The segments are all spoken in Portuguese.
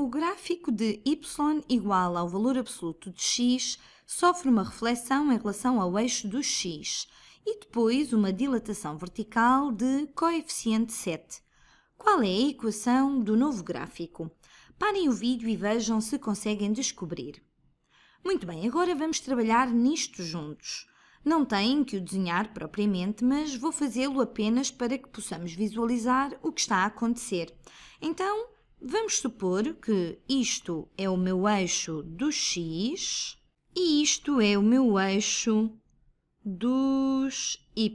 o gráfico de y igual ao valor absoluto de x sofre uma reflexão em relação ao eixo do x e depois uma dilatação vertical de coeficiente 7. Qual é a equação do novo gráfico? Parem o vídeo e vejam se conseguem descobrir. Muito bem, agora vamos trabalhar nisto juntos. Não têm que o desenhar propriamente, mas vou fazê-lo apenas para que possamos visualizar o que está a acontecer. Então, Vamos supor que isto é o meu eixo do x e isto é o meu eixo dos y.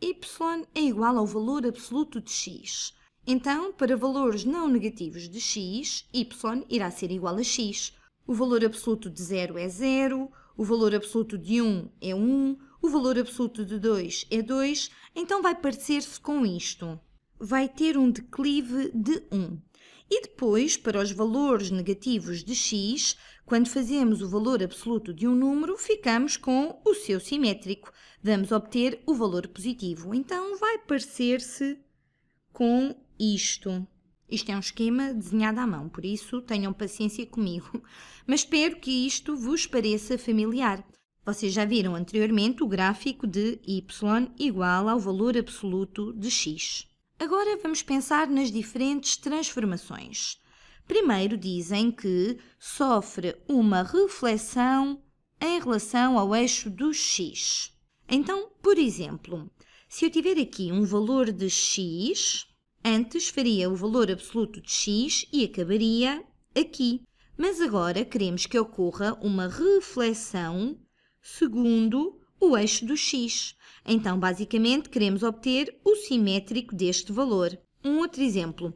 y é igual ao valor absoluto de x. Então, para valores não negativos de x, y irá ser igual a x. O valor absoluto de 0 é 0, o valor absoluto de 1 é 1, o valor absoluto de 2 é 2, então vai parecer-se com isto. Vai ter um declive de 1. E depois, para os valores negativos de x, quando fazemos o valor absoluto de um número, ficamos com o seu simétrico. Vamos obter o valor positivo. Então, vai parecer-se com isto. Isto é um esquema desenhado à mão, por isso tenham paciência comigo. Mas espero que isto vos pareça familiar. Vocês já viram anteriormente o gráfico de y igual ao valor absoluto de x. Agora vamos pensar nas diferentes transformações. Primeiro dizem que sofre uma reflexão em relação ao eixo do x. Então, por exemplo, se eu tiver aqui um valor de x, antes faria o valor absoluto de x e acabaria aqui. Mas agora queremos que ocorra uma reflexão segundo o eixo do x. Então, basicamente, queremos obter o simétrico deste valor. Um outro exemplo.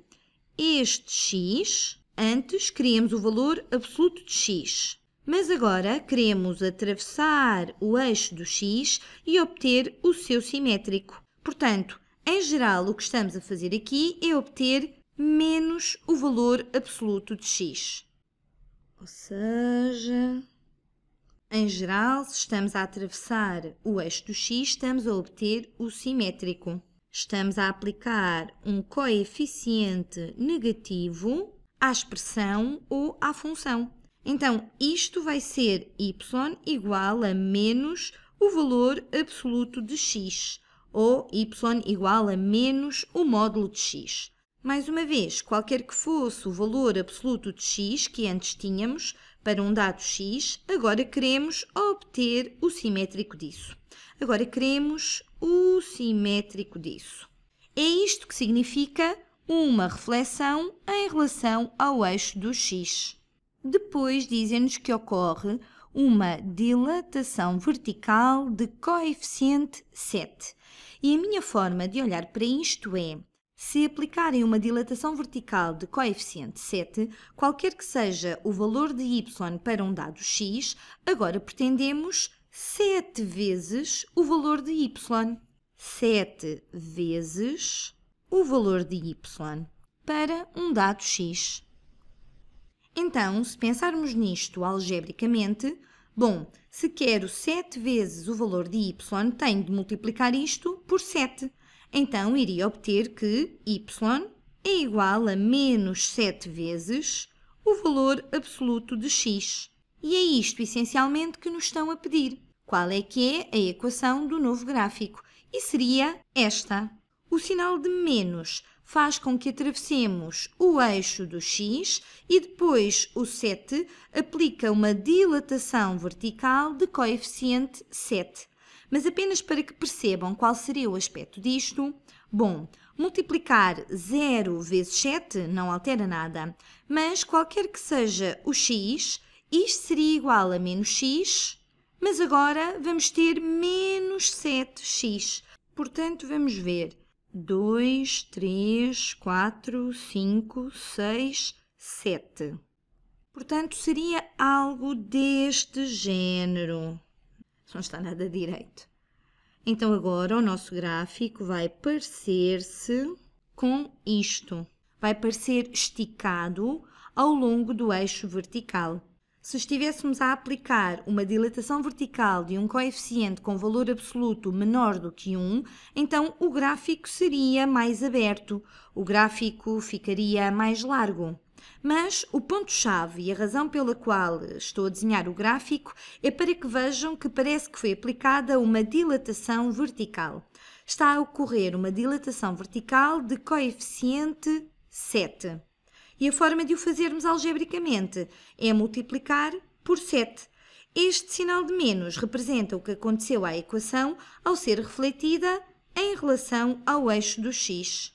Este x, antes queríamos o valor absoluto de x. Mas agora queremos atravessar o eixo do x e obter o seu simétrico. Portanto, em geral, o que estamos a fazer aqui é obter menos o valor absoluto de x. Ou seja, em geral, se estamos a atravessar o eixo do x, estamos a obter o simétrico. Estamos a aplicar um coeficiente negativo à expressão ou à função. Então, isto vai ser y igual a menos o valor absoluto de x, ou y igual a menos o módulo de x. Mais uma vez, qualquer que fosse o valor absoluto de x que antes tínhamos para um dado x, agora queremos obter o simétrico disso. Agora queremos o simétrico disso. É isto que significa uma reflexão em relação ao eixo do x. Depois dizem-nos que ocorre uma dilatação vertical de coeficiente 7. E a minha forma de olhar para isto é se aplicarem uma dilatação vertical de coeficiente 7, qualquer que seja o valor de y para um dado x, agora pretendemos 7 vezes o valor de y. 7 vezes o valor de y para um dado x. Então, se pensarmos nisto algebricamente, bom, se quero 7 vezes o valor de y, tenho de multiplicar isto por 7 então iria obter que y é igual a menos 7 vezes o valor absoluto de x. E é isto, essencialmente, que nos estão a pedir. Qual é que é a equação do novo gráfico? E seria esta. O sinal de menos faz com que atravessemos o eixo do x e depois o 7 aplica uma dilatação vertical de coeficiente 7. Mas apenas para que percebam qual seria o aspecto disto, bom, multiplicar 0 vezes 7 não altera nada, mas qualquer que seja o x, isto seria igual a menos x, mas agora vamos ter menos 7x. Portanto, vamos ver 2, 3, 4, 5, 6, 7. Portanto, seria algo deste género. Não está nada direito. Então agora o nosso gráfico vai parecer-se com isto. Vai parecer esticado ao longo do eixo vertical. Se estivéssemos a aplicar uma dilatação vertical de um coeficiente com valor absoluto menor do que 1, então o gráfico seria mais aberto, o gráfico ficaria mais largo. Mas o ponto-chave e a razão pela qual estou a desenhar o gráfico é para que vejam que parece que foi aplicada uma dilatação vertical. Está a ocorrer uma dilatação vertical de coeficiente 7. E a forma de o fazermos algebricamente é multiplicar por 7. Este sinal de menos representa o que aconteceu à equação ao ser refletida em relação ao eixo do x.